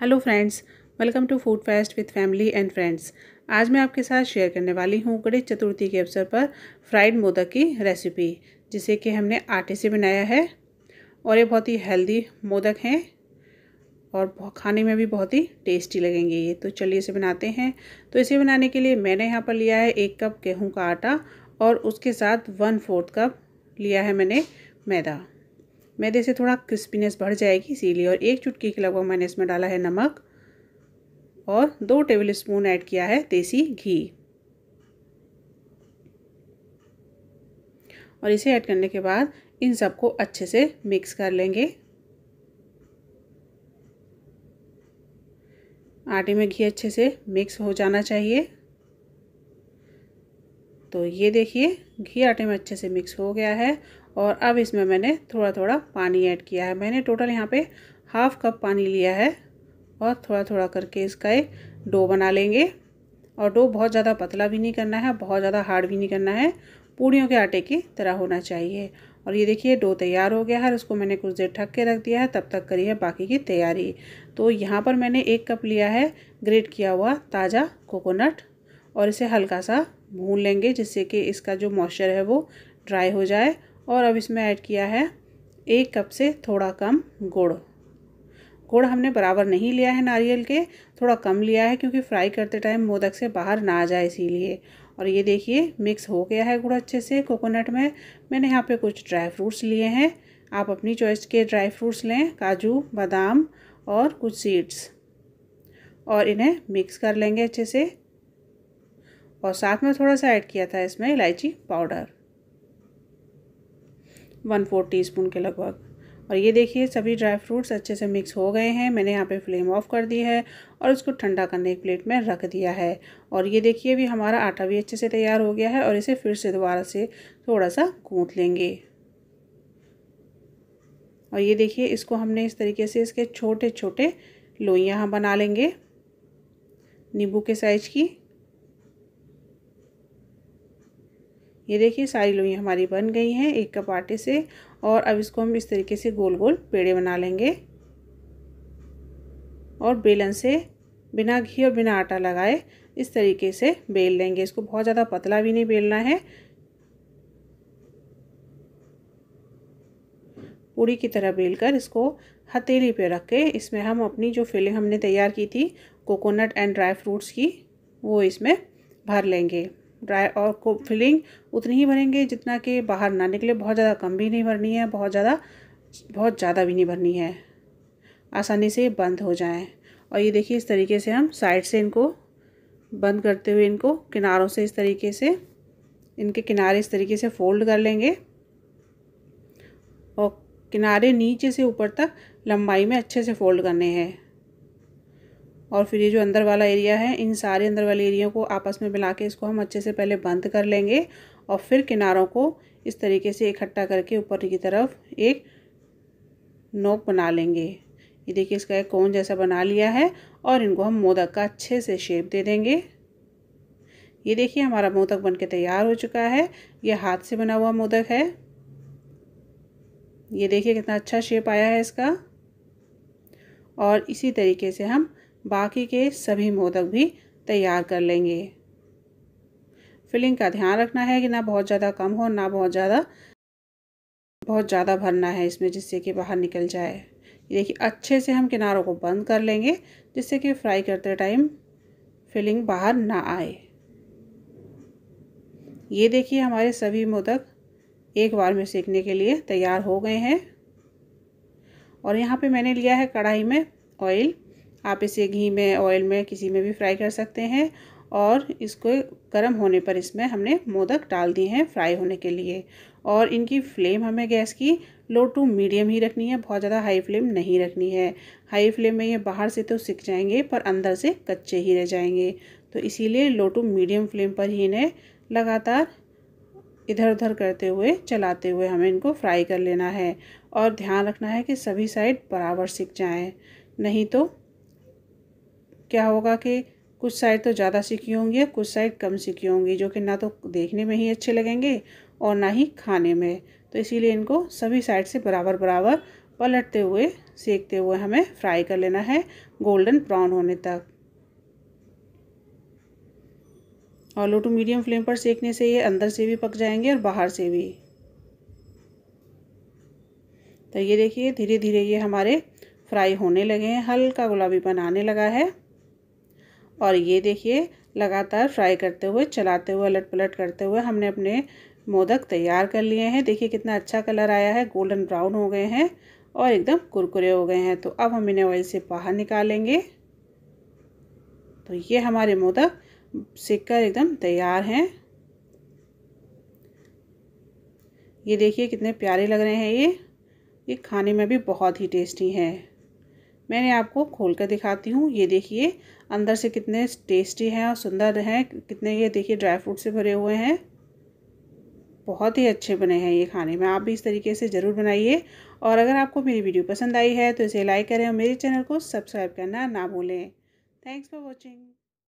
hello friends welcome to food fest with family and friends आज मैं आपके साथ शेयर करने वाली हूँ गणेश चतुर्थी के अवसर पर फ्राइड मोदक की रेसिपी जिसे कि हमने आटे से बनाया है और ये बहुत ही हेल्दी मोदक हैं और खाने में भी बहुत ही टेस्टी लगेंगे ये तो चलिए इसे बनाते हैं तो इसे बनाने के लिए मैंने यहाँ पर लिया है एक कप गेहूँ का आटा और उसके साथ वन फोर्थ कप लिया है मैंने मैदा मैदे से थोड़ा क्रिस्पीनेस बढ़ जाएगी इसीलिए और एक चुटकी के लगभग मैंने इसमें डाला है नमक और दो टेबल स्पून ऐड किया है देसी घी और इसे ऐड करने के बाद इन सबको अच्छे से मिक्स कर लेंगे आटे में घी अच्छे से मिक्स हो जाना चाहिए तो ये देखिए घी आटे में अच्छे से मिक्स हो गया है और अब इसमें मैंने थोड़ा थोड़ा पानी ऐड किया है मैंने टोटल यहाँ पे हाफ़ कप पानी लिया है और थोड़ा थोड़ा करके इसका एक डो बना लेंगे और डो बहुत ज़्यादा पतला भी नहीं करना है बहुत ज़्यादा हार्ड भी नहीं करना है पूड़ियों के आटे की तरह होना चाहिए और ये देखिए डो तैयार हो गया है उसको मैंने कुछ देर ढक के रख दिया है तब तक करी है बाकी की तैयारी तो यहाँ पर मैंने एक कप लिया है ग्रेट किया हुआ ताज़ा कोकोनट और इसे हल्का सा भून लेंगे जिससे कि इसका जो मॉइस्चर है वो ड्राई हो जाए और अब इसमें ऐड किया है एक कप से थोड़ा कम गुड़ गुड़ हमने बराबर नहीं लिया है नारियल के थोड़ा कम लिया है क्योंकि फ्राई करते टाइम मोदक से बाहर ना आ जाए इसीलिए और ये देखिए मिक्स हो गया है गुड़ अच्छे से कोकोनट में मैंने यहाँ पे कुछ ड्राई फ्रूट्स लिए हैं आप अपनी चॉइस के ड्राई फ्रूट्स लें काजू बादाम और कुछ सीड्स और इन्हें मिक्स कर लेंगे अच्छे से और साथ में थोड़ा सा ऐड किया था इसमें इलायची पाउडर वन फोर टी के लगभग और ये देखिए सभी ड्राई फ्रूट्स अच्छे से मिक्स हो गए हैं मैंने यहाँ पे फ्लेम ऑफ कर दी है और उसको ठंडा करने की प्लेट में रख दिया है और ये देखिए अभी हमारा आटा भी अच्छे से तैयार हो गया है और इसे फिर से दोबारा से थोड़ा सा गूँथ लेंगे और ये देखिए इसको हमने इस तरीके से इसके छोटे छोटे लोइयाँ हम बना लेंगे नींबू के साइज़ की ये देखिए सारी लोइयाँ हमारी बन गई हैं एक कप आटे से और अब इसको हम इस तरीके से गोल गोल पेड़े बना लेंगे और बेलन से बिना घी और बिना आटा लगाए इस तरीके से बेल लेंगे इसको बहुत ज़्यादा पतला भी नहीं बेलना है पूरी की तरह बेलकर इसको हथेली पे रख के इसमें हम अपनी जो फिलिंग हमने तैयार की थी कोकोनट एंड ड्राई फ्रूट्स की वो इसमें भर लेंगे ड्राई और को फिलिंग उतनी ही भरेंगे जितना कि बाहर ना निकले बहुत ज़्यादा कम भी नहीं भरनी है बहुत ज़्यादा बहुत ज़्यादा भी नहीं भरनी है आसानी से बंद हो जाए और ये देखिए इस तरीके से हम साइड से इनको बंद करते हुए इनको किनारों से इस तरीके से इनके किनारे इस तरीके से फोल्ड कर लेंगे और किनारे नीचे से ऊपर तक लंबाई में अच्छे से फोल्ड करने हैं और फिर ये जो अंदर वाला एरिया है इन सारे अंदर वाले एरिया को आपस में मिला के इसको हम अच्छे से पहले बंद कर लेंगे और फिर किनारों को इस तरीके से इकट्ठा करके ऊपर की तरफ एक नोक बना लेंगे ये देखिए इसका एक कोन जैसा बना लिया है और इनको हम मोदक का अच्छे से शेप दे देंगे ये देखिए हमारा मोदक के तैयार हो चुका है ये हाथ से बना हुआ मोदक है ये देखिए कितना अच्छा शेप आया है इसका और इसी तरीके से हम बाकी के सभी मोदक भी तैयार कर लेंगे फिलिंग का ध्यान रखना है कि ना बहुत ज़्यादा कम हो ना बहुत ज़्यादा बहुत ज़्यादा भरना है इसमें जिससे कि बाहर निकल जाए देखिए अच्छे से हम किनारों को बंद कर लेंगे जिससे कि फ्राई करते टाइम फिलिंग बाहर ना आए ये देखिए हमारे सभी मोदक एक बार में सेकने के लिए तैयार हो गए हैं और यहाँ पे मैंने लिया है कढ़ाई में ऑयल आप इसे घी में ऑयल में किसी में भी फ्राई कर सकते हैं और इसको गर्म होने पर इसमें हमने मोदक डाल दिए हैं फ्राई होने के लिए और इनकी फ्लेम हमें गैस की लो टू मीडियम ही रखनी है बहुत ज़्यादा हाई फ्लेम नहीं रखनी है हाई फ्लेम में ये बाहर से तो सिक जाएंगे पर अंदर से कच्चे ही रह जाएंगे तो इसीलिए लो टू मीडियम फ्लेम पर ही इन्हें लगातार इधर उधर करते हुए चलाते हुए हमें इनको फ्राई कर लेना है और ध्यान रखना है कि सभी साइड बराबर सिक जाएँ नहीं तो क्या होगा कि कुछ साइड तो ज़्यादा सीखी होंगी और कुछ साइड कम सीखी होंगी जो कि ना तो देखने में ही अच्छे लगेंगे और ना ही खाने में तो इसीलिए इनको सभी साइड से बराबर बराबर पलटते हुए सेकते हुए हमें फ्राई कर लेना है गोल्डन ब्राउन होने तक और लो टू मीडियम फ्लेम पर सेकने से ये अंदर से भी पक जाएंगे और बाहर से भी तो ये देखिए धीरे धीरे ये हमारे फ्राई होने लगे हैं हल्का गुलाबी बनाने लगा है और ये देखिए लगातार फ्राई करते हुए चलाते हुए अलट पलट करते हुए हमने अपने मोदक तैयार कर लिए हैं देखिए कितना अच्छा कलर आया है गोल्डन ब्राउन हो गए हैं और एकदम कुरकुरे हो गए हैं तो अब हम इन्हें ऑयल से बाहर निकालेंगे तो ये हमारे मोदक सीख कर एकदम तैयार हैं ये देखिए कितने प्यारे लग रहे हैं ये ये खाने में भी बहुत ही टेस्टी हैं मैंने आपको खोल कर दिखाती हूँ ये देखिए अंदर से कितने टेस्टी हैं और सुंदर हैं कितने ये देखिए ड्राई फ्रूट से भरे हुए हैं बहुत ही अच्छे बने हैं ये खाने में आप भी इस तरीके से ज़रूर बनाइए और अगर आपको मेरी वीडियो पसंद आई है तो इसे लाइक करें और मेरे चैनल को सब्सक्राइब करना ना भूलें थैंक्स फॉर वॉचिंग